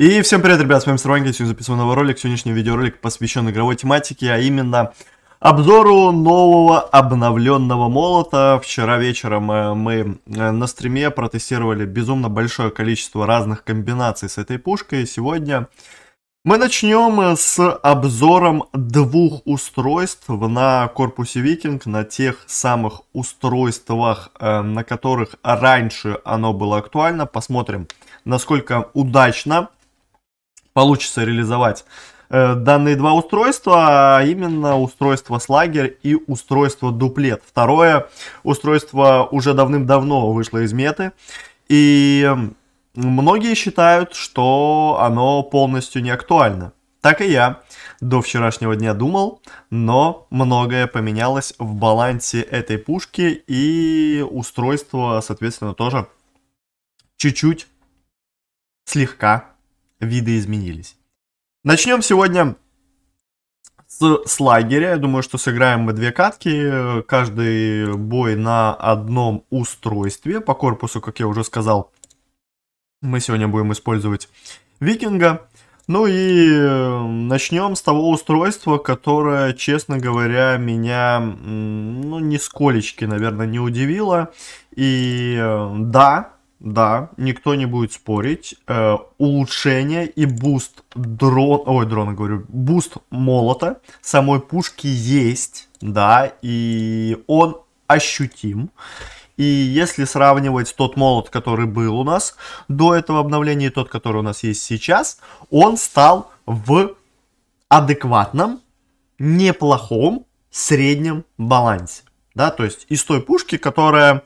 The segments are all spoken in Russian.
И всем привет, ребят, с вами Сарванги, сегодня записываю новый ролик, сегодняшний видеоролик посвящен игровой тематике, а именно обзору нового обновленного молота. Вчера вечером э, мы э, на стриме протестировали безумно большое количество разных комбинаций с этой пушкой, сегодня мы начнем э, с обзором двух устройств на корпусе Викинг, на тех самых устройствах, на которых раньше оно было актуально. Посмотрим, насколько удачно получится реализовать э, данные два устройства, а именно устройство слагер и устройство дуплет. Второе устройство уже давным-давно вышло из меты, и многие считают, что оно полностью не актуально. Так и я до вчерашнего дня думал, но многое поменялось в балансе этой пушки и устройство, соответственно, тоже чуть-чуть, слегка виды изменились. Начнем сегодня с, с лагеря. Я думаю, что сыграем мы две катки. Каждый бой на одном устройстве. По корпусу, как я уже сказал, мы сегодня будем использовать викинга. Ну и э, начнем с того устройства, которое, честно говоря, меня, ну, нисколечки, наверное, не удивило. И э, да, да, никто не будет спорить. Э, улучшение и буст дрон, ой, дрона говорю, буст молота самой пушки есть, да, и он ощутим. И если сравнивать тот молот, который был у нас до этого обновления и тот, который у нас есть сейчас, он стал в адекватном, неплохом среднем балансе. Да, то есть из той пушки, которая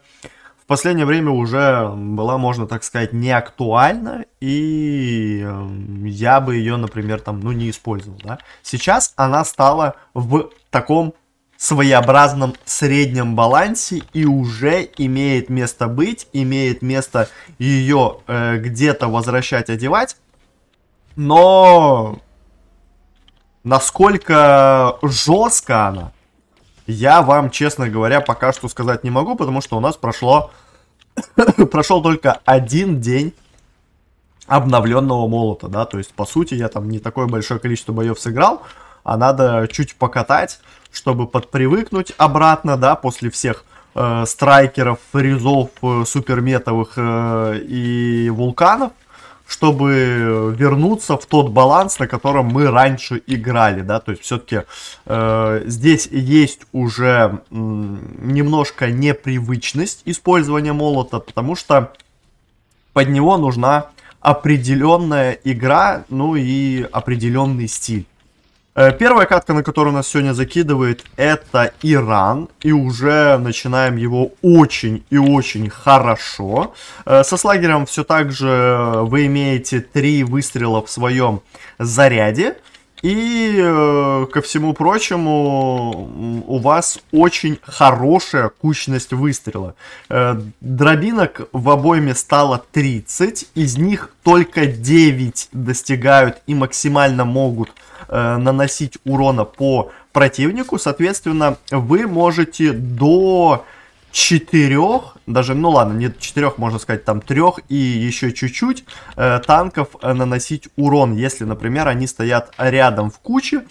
последнее время уже была, можно так сказать, не актуальна, и эм, я бы ее, например, там, ну, не использовал, да. Сейчас она стала в таком своеобразном среднем балансе и уже имеет место быть, имеет место ее э, где-то возвращать, одевать, но насколько жестко она, я вам, честно говоря, пока что сказать не могу, потому что у нас прошло прошел только один день обновленного молота, да, то есть, по сути, я там не такое большое количество боев сыграл, а надо чуть покатать, чтобы подпривыкнуть обратно, да, после всех э, страйкеров, фризов, э, суперметовых э, и вулканов, чтобы вернуться в тот баланс, на котором мы раньше играли, да, то есть все-таки э, здесь есть уже э, немножко непривычность использования молота, потому что под него нужна определенная игра, ну и определенный стиль. Э, первая катка, на которую нас сегодня закидывает, это Иран. И уже начинаем его очень и очень хорошо. Э, со слагером все так же вы имеете три выстрела в своем заряде. И э, ко всему прочему, у вас очень хорошая кучность выстрела. Э, дробинок в обойме стало 30, из них только 9 достигают и максимально могут э, наносить урона по противнику. Соответственно, вы можете до четырех, даже, ну ладно, не четырех, можно сказать, там трех и еще чуть-чуть э, танков э, наносить урон, если, например, они стоят рядом в куче,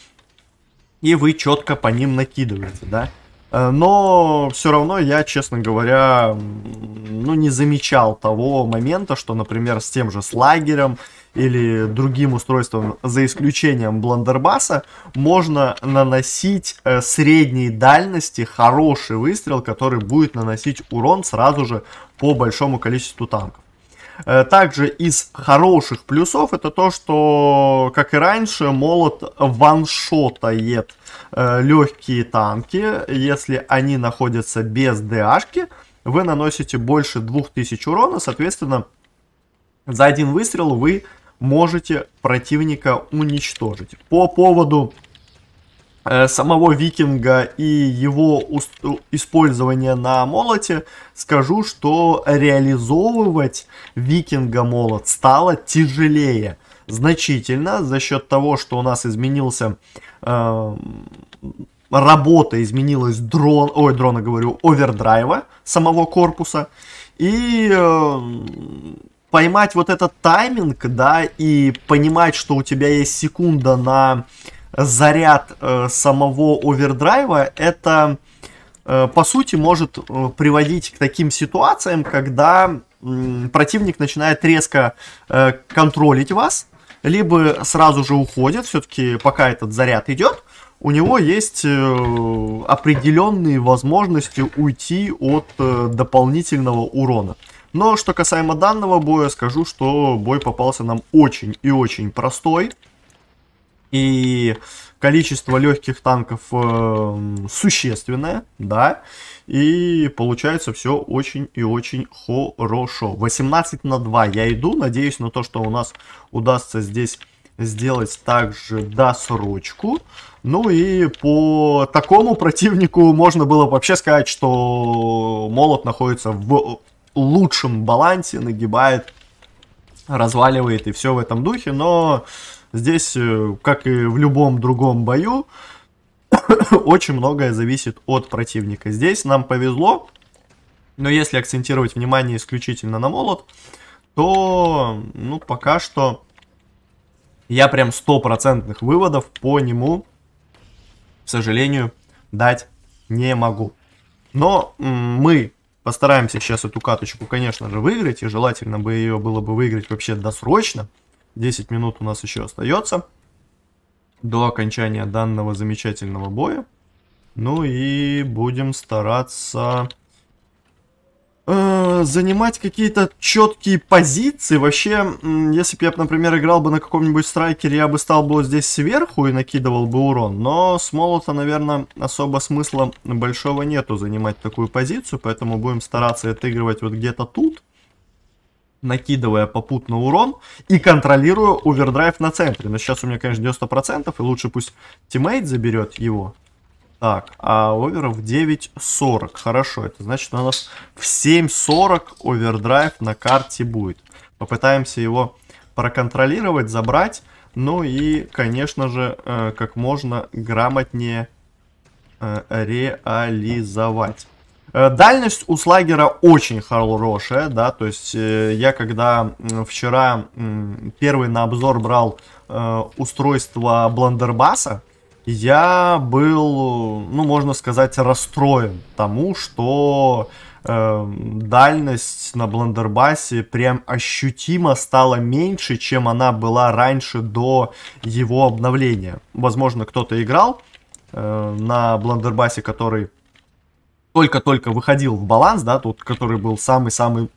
и вы четко по ним накидываете, да. Э, но все равно я, честно говоря, ну, не замечал того момента, что, например, с тем же слагером или другим устройством, за исключением бландербаса, можно наносить э, средней дальности хороший выстрел, который будет наносить урон сразу же по большому количеству танков. Э, также из хороших плюсов это то, что, как и раньше, молот ваншотает э, легкие танки. Если они находятся без ДАшки, вы наносите больше 2000 урона, соответственно, за один выстрел вы можете противника уничтожить. По поводу Э, самого викинга и его использования на молоте, скажу, что реализовывать викинга молот стало тяжелее значительно за счет того, что у нас изменился э, работа, изменилась дрон, ой, дрона говорю, овердрайва самого корпуса и э, поймать вот этот тайминг, да, и понимать, что у тебя есть секунда на заряд э, самого овердрайва, это э, по сути может э, приводить к таким ситуациям, когда э, противник начинает резко э, контролить вас, либо сразу же уходит, все-таки пока этот заряд идет, у него есть э, определенные возможности уйти от э, дополнительного урона. Но что касаемо данного боя, скажу, что бой попался нам очень и очень простой и количество легких танков э, существенное, да, и получается все очень и очень хорошо. 18 на 2 я иду, надеюсь на то, что у нас удастся здесь сделать также досрочку. Ну и по такому противнику можно было вообще сказать, что Молот находится в лучшем балансе, нагибает, разваливает и все в этом духе, но Здесь, э, как и в любом другом бою, очень многое зависит от противника. Здесь нам повезло, но если акцентировать внимание исключительно на молот, то, ну, пока что я прям стопроцентных выводов по нему, к сожалению, дать не могу. Но мы постараемся сейчас эту каточку, конечно же, выиграть, и желательно бы ее было бы выиграть вообще досрочно, 10 минут у нас еще остается до окончания данного замечательного боя. Ну и будем стараться э, занимать какие-то четкие позиции. Вообще, если бы я, например, играл бы на каком-нибудь страйкере, я бы стал бы вот здесь сверху и накидывал бы урон. Но с молота, наверное, особо смысла большого нету занимать такую позицию, поэтому будем стараться отыгрывать вот где-то тут накидывая попутно урон и контролируя овердрайв на центре. Но сейчас у меня, конечно, 90%, и лучше пусть тиммейт заберет его. Так, а оверов 9.40. Хорошо, это значит у нас в 7.40 овердрайв на карте будет. Попытаемся его проконтролировать, забрать. Ну и, конечно же, э, как можно грамотнее э, реализовать. Э, дальность у слагера очень хорошая, да, то есть э, я когда вчера первый на обзор брал э, устройство Блендербаса, я был, ну, можно сказать, расстроен тому, что э, дальность на Блендербасе прям ощутимо стала меньше, чем она была раньше до его обновления. Возможно, кто-то играл э, на Блендербасе, который только-только выходил в баланс, да, тот, который был самый-самый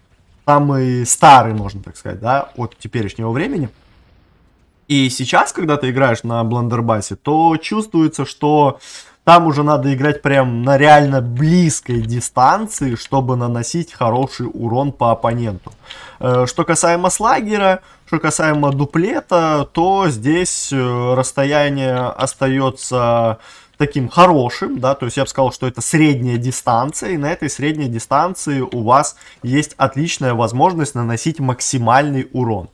самый старый, можно так сказать, да, от теперешнего времени. И сейчас, когда ты играешь на Блендербасе, то чувствуется, что там уже надо играть прям на реально близкой дистанции, чтобы наносить хороший урон по оппоненту. Э, что касаемо слагера, что касаемо дуплета, то здесь э, расстояние остается таким хорошим, да, то есть я бы сказал, что это средняя дистанция, и на этой средней дистанции у вас есть отличная возможность наносить максимальный урон.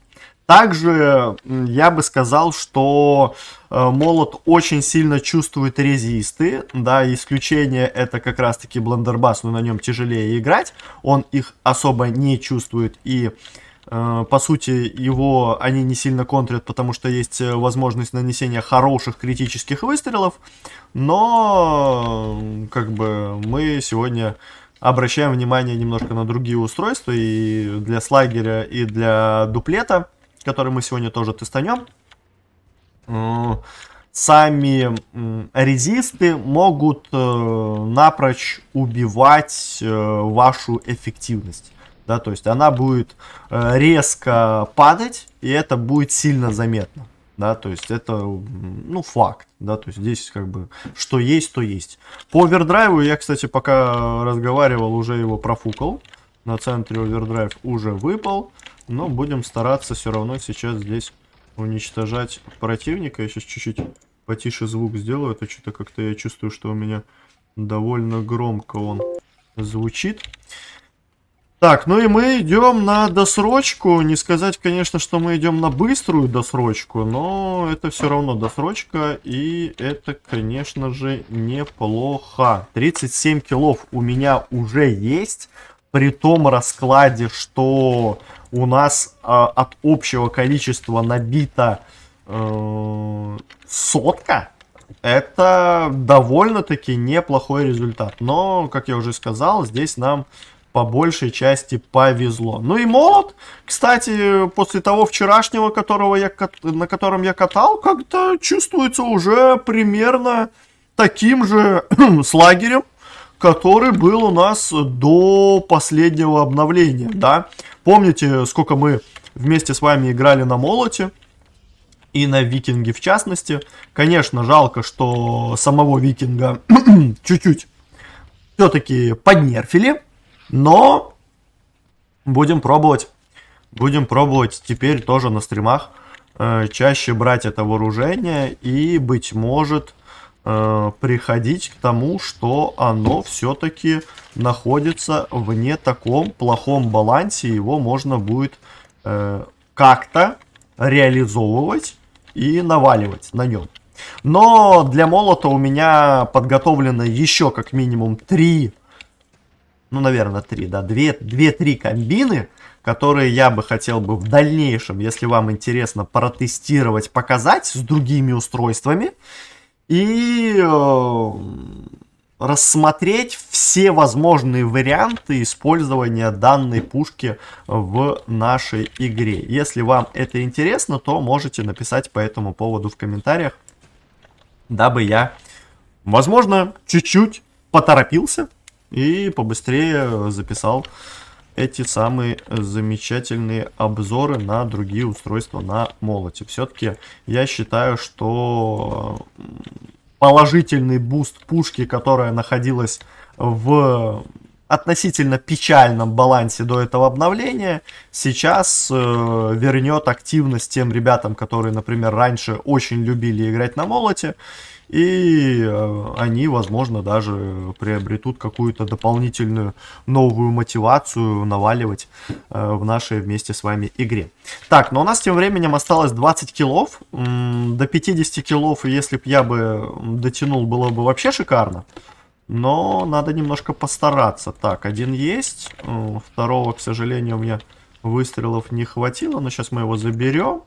Также я бы сказал, что э, молот очень сильно чувствует резисты, да, исключение это как раз таки блендербас, но на нем тяжелее играть, он их особо не чувствует и Э, по сути, его они не сильно контрят, потому что есть э, возможность нанесения хороших критических выстрелов, но как бы мы сегодня обращаем внимание немножко на другие устройства и для слагеря, и для дуплета, который мы сегодня тоже тестанем. Э, сами резисты могут напрочь убивать вашу эффективность да, то есть она будет э, резко падать, и это будет сильно заметно, да, то есть это, ну, факт, да, то есть здесь как бы что есть, то есть. По овердрайву я, кстати, пока разговаривал, уже его профукал, на центре овердрайв уже выпал, но будем стараться все равно сейчас здесь уничтожать противника. Я сейчас чуть-чуть потише звук сделаю, это что-то как-то я чувствую, что у меня довольно громко он звучит. Так, ну и мы идем на досрочку. Не сказать, конечно, что мы идем на быструю досрочку, но это все равно досрочка, и это, конечно же, неплохо. 37 килов у меня уже есть, при том раскладе, что у нас э, от общего количества набита э, сотка. Это довольно-таки неплохой результат. Но, как я уже сказал, здесь нам по большей части повезло. Ну и молот, кстати, после того вчерашнего, которого я, на котором я катал, как-то чувствуется уже примерно таким же с лагерем, который был у нас до последнего обновления, да. Помните, сколько мы вместе с вами играли на молоте? и на викинге в частности. Конечно, жалко, что самого викинга чуть-чуть все-таки поднерфили. Но будем пробовать. Будем пробовать теперь тоже на стримах э, чаще брать это вооружение и, быть может, э, приходить к тому, что оно все-таки находится в не таком плохом балансе. Его можно будет э, как-то реализовывать и наваливать на нем. Но для молота у меня подготовлено еще как минимум три ну, наверное, три, да, две-три комбины, которые я бы хотел бы в дальнейшем, если вам интересно, протестировать, показать с другими устройствами и э, рассмотреть все возможные варианты использования данной пушки в нашей игре. Если вам это интересно, то можете написать по этому поводу в комментариях, дабы я, возможно, чуть-чуть поторопился и побыстрее записал эти самые замечательные обзоры на другие устройства на молоте. Все-таки я считаю, что положительный буст пушки, которая находилась в относительно печальном балансе до этого обновления, сейчас э, вернет активность тем ребятам, которые, например, раньше очень любили играть на молоте, и э, они, возможно, даже приобретут какую-то дополнительную новую мотивацию наваливать э, в нашей вместе с вами игре. Так, но ну, у нас тем временем осталось 20 килов. До 50 килов, если бы я бы дотянул, было бы вообще шикарно. Но надо немножко постараться. Так, один есть. Второго, к сожалению, у меня выстрелов не хватило. Но сейчас мы его заберем.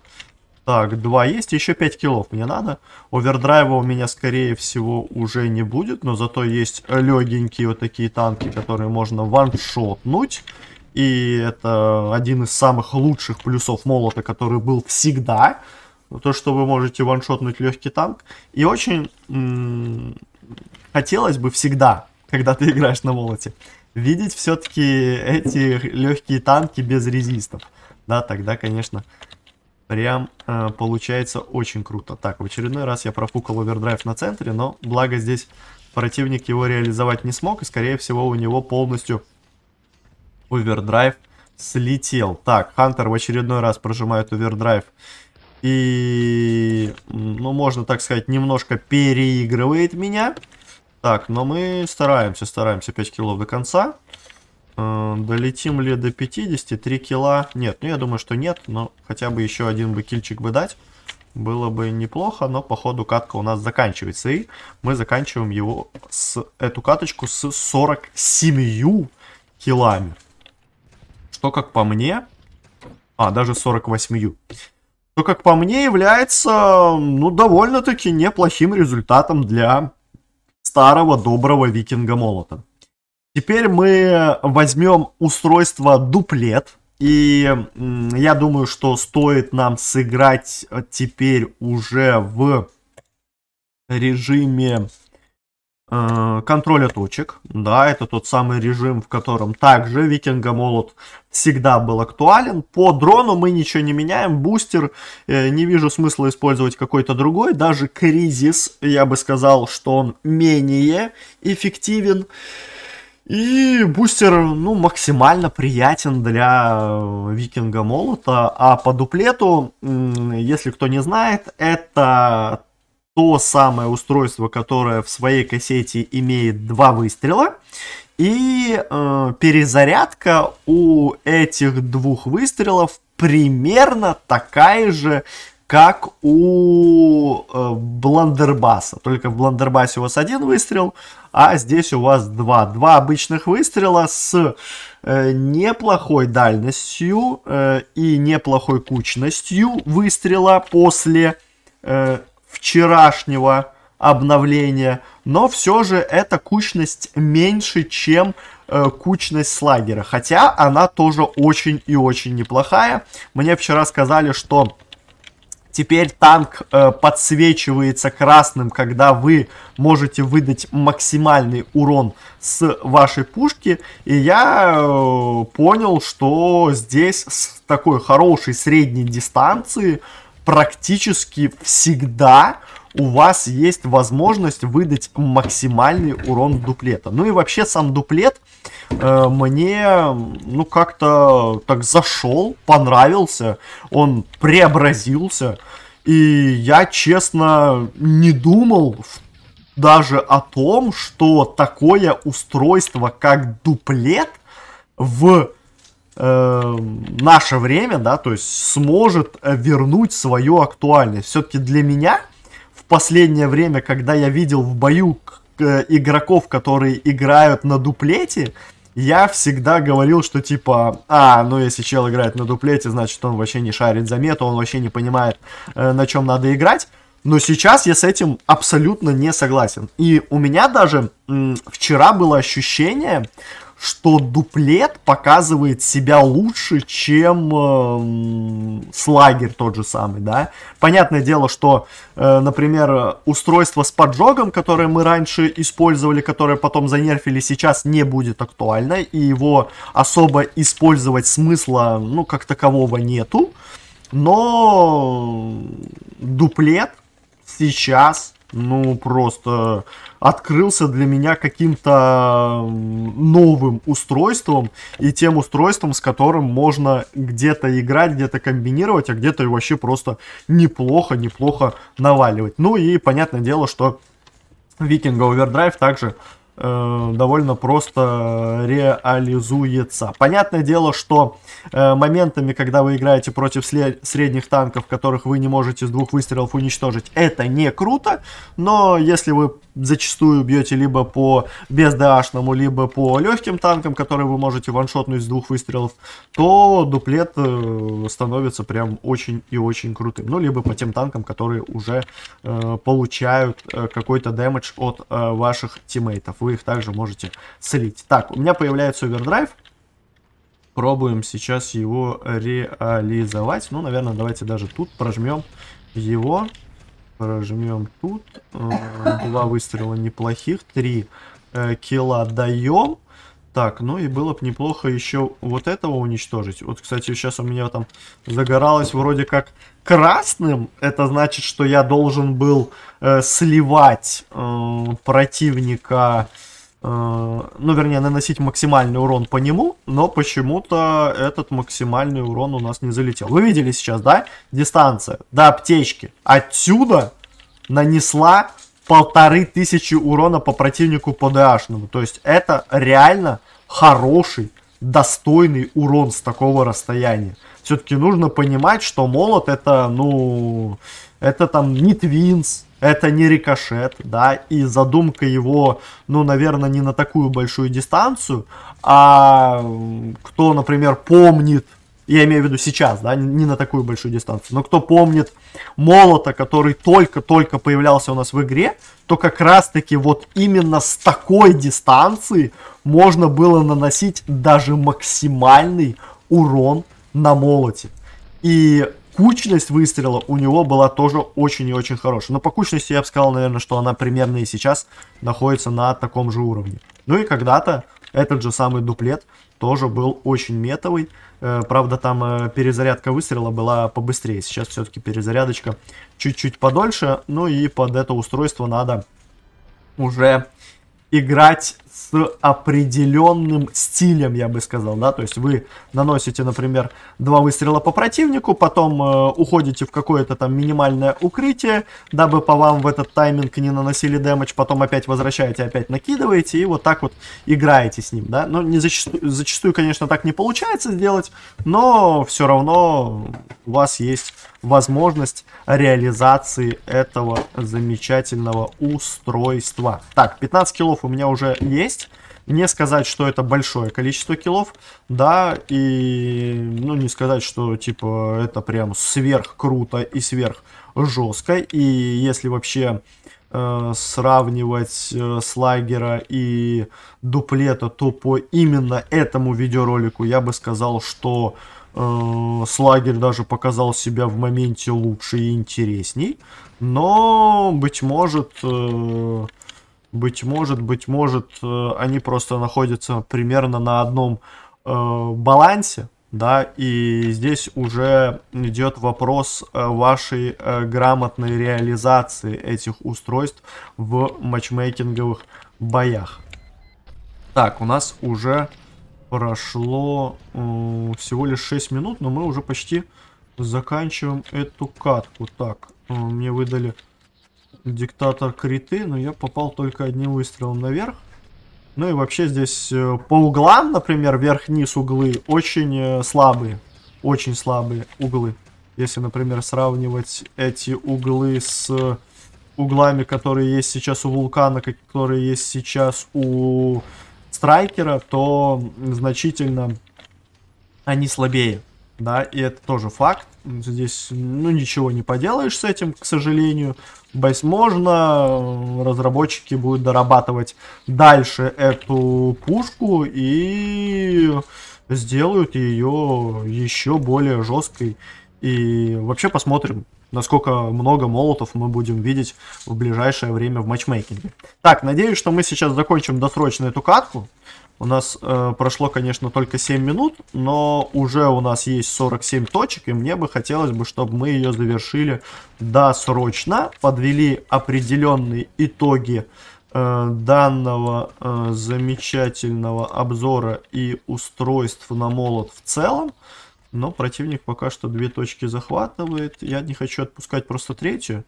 Так, 2 есть, еще 5 килов мне надо. Овердрайва у меня, скорее всего, уже не будет, но зато есть легенькие вот такие танки, которые можно ваншотнуть. И это один из самых лучших плюсов молота, который был всегда. Ну, то, что вы можете ваншотнуть легкий танк. И очень хотелось бы всегда, когда ты играешь на молоте, видеть все-таки эти легкие танки без резистов. Да, тогда, конечно, Прям э, получается очень круто. Так, в очередной раз я профукал овердрайв на центре, но благо здесь противник его реализовать не смог, и скорее всего у него полностью овердрайв слетел. Так, Хантер в очередной раз прожимает овердрайв и, ну, можно так сказать, немножко переигрывает меня. Так, но мы стараемся, стараемся 5 килов до конца. Э, долетим ли до 50? 3 кило? Нет, ну я думаю, что нет, но хотя бы еще один бы кильчик бы дать. Было бы неплохо, но походу катка у нас заканчивается. И мы заканчиваем его с эту каточку с 47 килами. Что как по мне... А, даже 48. Что как по мне является, ну, довольно-таки неплохим результатом для старого доброго викинга-молота. Теперь мы возьмем устройство дуплет. И я думаю, что стоит нам сыграть теперь уже в режиме э, контроля точек. Да, это тот самый режим, в котором также Викинга Молот всегда был актуален. По дрону мы ничего не меняем. Бустер, э, не вижу смысла использовать какой-то другой. Даже кризис, я бы сказал, что он менее эффективен. Э, и бустер, ну, максимально приятен для э, Викинга Молота. А по дуплету, если кто не знает, это то самое устройство, которое в своей кассете имеет два выстрела. И э, перезарядка у этих двух выстрелов примерно такая же, как у э, Бландербаса. Только в Бландербасе у вас один выстрел, а здесь у вас два. Два обычных выстрела с э, неплохой дальностью э, и неплохой кучностью выстрела после э, вчерашнего обновления. Но все же эта кучность меньше, чем э, кучность слагера. Хотя она тоже очень и очень неплохая. Мне вчера сказали, что Теперь танк э, подсвечивается красным, когда вы можете выдать максимальный урон с вашей пушки. И я э, понял, что здесь с такой хорошей средней дистанции практически всегда у вас есть возможность выдать максимальный урон дуплета. Ну и вообще сам дуплет э, мне, ну, как-то так зашел, понравился, он преобразился. И я, честно, не думал даже о том, что такое устройство, как дуплет, в э, наше время, да, то есть сможет э, вернуть свою актуальность. Все-таки для меня в последнее время, когда я видел в бою э, игроков, которые играют на дуплете, я всегда говорил, что типа, а, ну если чел играет на дуплете, значит он вообще не шарит за мету, он вообще не понимает, э, на чем надо играть. Но сейчас я с этим абсолютно не согласен. И у меня даже м, вчера было ощущение, что дуплет показывает себя лучше, чем э, слагер тот же самый, да. Понятное дело, что, э, например, устройство с поджогом, которое мы раньше использовали, которое потом занерфили, сейчас не будет актуально, и его особо использовать смысла, ну, как такового нету. Но дуплет сейчас ну, просто открылся для меня каким-то новым устройством и тем устройством, с которым можно где-то играть, где-то комбинировать, а где-то вообще просто неплохо-неплохо наваливать. Ну и понятное дело, что Викинга Овердрайв также Э, довольно просто реализуется. Понятное дело, что э, моментами, когда вы играете против средних танков, которых вы не можете с двух выстрелов уничтожить, это не круто, но если вы зачастую бьете либо по бездашному, либо по легким танкам, которые вы можете ваншотнуть с двух выстрелов, то дуплет э, становится прям очень и очень крутым. Ну, либо по тем танкам, которые уже э, получают э, какой-то дэмэдж от э, ваших тиммейтов вы их также можете слить. Так, у меня появляется овердрайв. Пробуем сейчас его реализовать. Ну, наверное, давайте даже тут прожмем его. Прожмем тут. Э, два выстрела неплохих. Три э, килла даем. Так, ну и было бы неплохо еще вот этого уничтожить. Вот, кстати, сейчас у меня там загоралось вроде как красным. Это значит, что я должен был э, сливать э, противника э, ну, вернее, наносить максимальный урон по нему, но почему-то этот максимальный урон у нас не залетел. Вы видели сейчас, да? Дистанция до аптечки отсюда нанесла полторы тысячи урона по противнику по ДАшному. То есть это реально хороший, достойный урон с такого расстояния. Все-таки нужно понимать, что молот это, ну, это там не твинс, это не рикошет, да, и задумка его, ну, наверное, не на такую большую дистанцию, а кто, например, помнит я имею в виду сейчас, да, не на такую большую дистанцию. Но кто помнит Молота, который только-только появлялся у нас в игре, то как раз-таки вот именно с такой дистанции можно было наносить даже максимальный урон на Молоте. И кучность выстрела у него была тоже очень и очень хорошая. Но по кучности я бы сказал, наверное, что она примерно и сейчас находится на таком же уровне. Ну и когда-то этот же самый дуплет тоже был очень метовый. Э, правда, там э, перезарядка выстрела была побыстрее. Сейчас все-таки перезарядочка чуть-чуть подольше. Ну и под это устройство надо уже играть с определенным стилем, я бы сказал, да, то есть вы наносите, например, два выстрела по противнику, потом э, уходите в какое-то там минимальное укрытие, дабы по вам в этот тайминг не наносили дэмэдж, потом опять возвращаете, опять накидываете и вот так вот играете с ним, да, ну, не зачастую, зачастую конечно, так не получается сделать, но все равно у вас есть возможность реализации этого замечательного устройства. Так, 15 килов у меня уже есть, есть. Не сказать, что это большое количество киллов, да, и, ну, не сказать, что, типа, это прям сверх круто и сверх жестко, и если вообще э, сравнивать э, Слагера и Дуплета, то по именно этому видеоролику я бы сказал, что э, Слагер даже показал себя в моменте лучше и интересней, но, быть может... Э, быть может, быть может, э, они просто находятся примерно на одном э, балансе, да, и здесь уже идет вопрос э, вашей грамотной реализации этих устройств в матчмейкинговых боях. Так, у нас уже прошло э, всего лишь 6 минут, но мы уже почти заканчиваем эту катку. Так, э, мне выдали диктатор криты, но я попал только одним выстрелом наверх. Ну и вообще здесь э, по углам, например, вверх-низ углы очень э, слабые. Очень слабые углы. Если, например, сравнивать эти углы с э, углами, которые есть сейчас у Вулкана, которые есть сейчас у Страйкера, то значительно они слабее да, и это тоже факт. Здесь, ну, ничего не поделаешь с этим, к сожалению. Возможно, разработчики будут дорабатывать дальше эту пушку и сделают ее еще более жесткой. И вообще посмотрим, насколько много молотов мы будем видеть в ближайшее время в матчмейкинге. Так, надеюсь, что мы сейчас закончим досрочно эту катку. У нас э, прошло, конечно, только 7 минут, но уже у нас есть 47 точек, и мне бы хотелось бы, чтобы мы ее завершили досрочно, подвели определенные итоги э, данного э, замечательного обзора и устройств на молот в целом. Но противник пока что две точки захватывает. Я не хочу отпускать просто третью.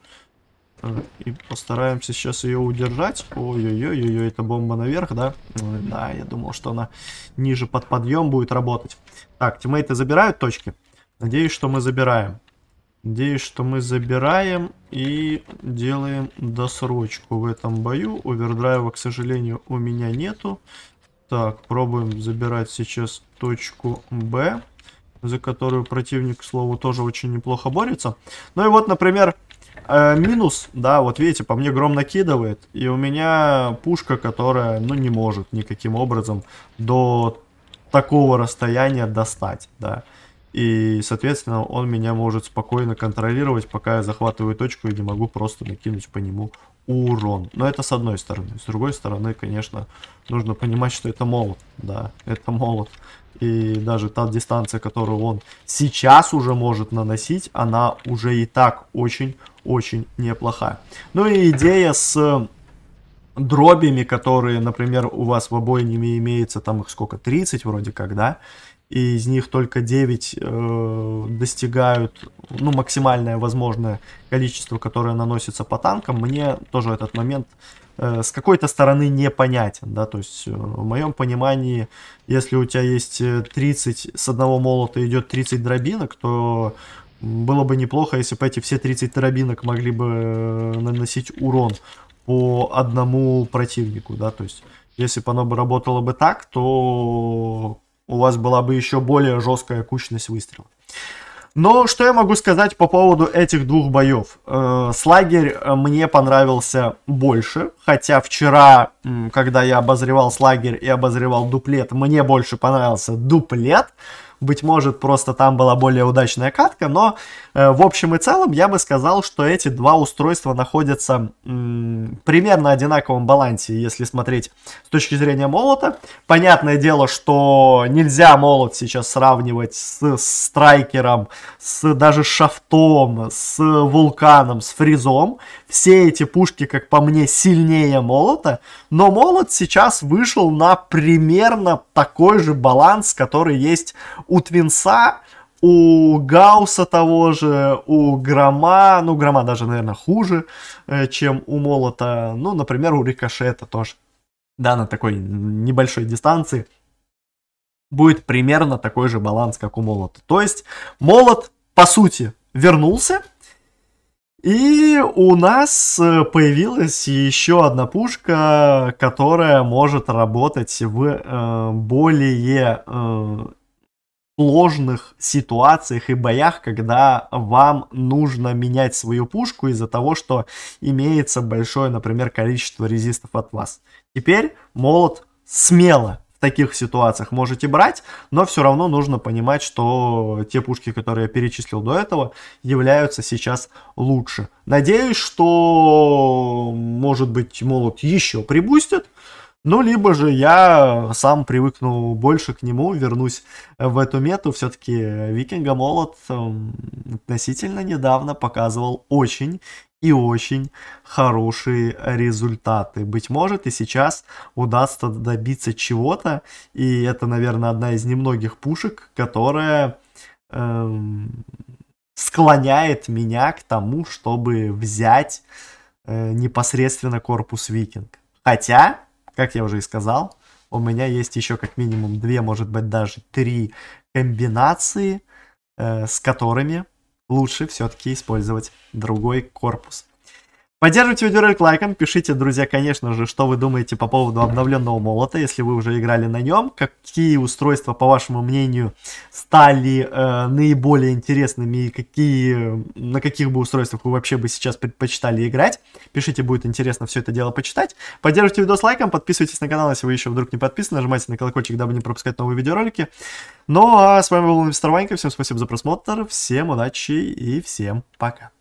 А, и постараемся сейчас ее удержать. Ой-ой-ой, это бомба наверх, да? Ой, да, я думал, что она ниже под подъем будет работать. Так, тиммейты забирают точки? Надеюсь, что мы забираем. Надеюсь, что мы забираем и делаем досрочку в этом бою. Овердрайва, к сожалению, у меня нету. Так, пробуем забирать сейчас точку Б, за которую противник, к слову, тоже очень неплохо борется. Ну и вот, например, Э, минус, да, вот видите, по мне гром накидывает, и у меня пушка, которая, ну, не может никаким образом до такого расстояния достать, да. И, соответственно, он меня может спокойно контролировать, пока я захватываю точку и не могу просто накинуть по нему урон. Но это с одной стороны. С другой стороны, конечно, нужно понимать, что это молот. Да, это молот. И даже та дистанция, которую он сейчас уже может наносить, она уже и так очень очень неплоха. Ну и идея с э, дробями, которые, например, у вас в обойниме имеется, там их сколько, 30 вроде как, да? И из них только 9 э, достигают, ну, максимальное возможное количество, которое наносится по танкам. Мне тоже этот момент э, с какой-то стороны непонятен, да? То есть, э, в моем понимании, если у тебя есть 30, э, с одного молота идет 30 дробинок, то было бы неплохо, если бы эти все 30 тарабинок могли бы э, наносить урон по одному противнику, да, то есть если бы оно бы работало бы так, то у вас была бы еще более жесткая кучность выстрела. Но что я могу сказать по поводу этих двух боев? Э, слагерь э, мне понравился больше, хотя вчера, когда я обозревал слагерь и обозревал дуплет, мне больше понравился дуплет, быть может, просто там была более удачная катка, но э, в общем и целом я бы сказал, что эти два устройства находятся м, примерно одинаковом балансе, если смотреть с точки зрения молота. Понятное дело, что нельзя молот сейчас сравнивать с, с страйкером, с даже шафтом, с вулканом, с фризом. Все эти пушки, как по мне, сильнее молота, но молот сейчас вышел на примерно такой же баланс, который есть у Твинса, у Гауса того же, у Грома, ну, Грома даже, наверное, хуже, э, чем у Молота, ну, например, у Рикошета тоже. Да, на такой небольшой дистанции будет примерно такой же баланс, как у Молота. То есть Молот, по сути, вернулся, и у нас э, появилась еще одна пушка, которая может работать в э, более э, сложных ситуациях и боях, когда вам нужно менять свою пушку из-за того, что имеется большое, например, количество резистов от вас. Теперь молот смело в таких ситуациях можете брать, но все равно нужно понимать, что те пушки, которые я перечислил до этого, являются сейчас лучше. Надеюсь, что, может быть, молот еще прибустит. Ну, либо же я сам привыкну больше к нему, вернусь в эту мету. Все-таки Викинга Молот эм, относительно недавно показывал очень и очень хорошие результаты. Быть может, и сейчас удастся добиться чего-то. И это, наверное, одна из немногих пушек, которая эм, склоняет меня к тому, чтобы взять э, непосредственно корпус Викинг. Хотя, как я уже и сказал, у меня есть еще как минимум две, может быть даже три комбинации, э, с которыми лучше все-таки использовать другой корпус. Поддерживайте видеоролик лайком, пишите, друзья, конечно же, что вы думаете по поводу обновленного молота, если вы уже играли на нем, какие устройства, по вашему мнению, стали э, наиболее интересными и какие, на каких бы устройствах вы вообще бы сейчас предпочитали играть. Пишите, будет интересно все это дело почитать. Поддерживайте с лайком, подписывайтесь на канал, если вы еще вдруг не подписаны, нажимайте на колокольчик, дабы не пропускать новые видеоролики. Ну а с вами был Мистер Ванька, всем спасибо за просмотр, всем удачи и всем пока.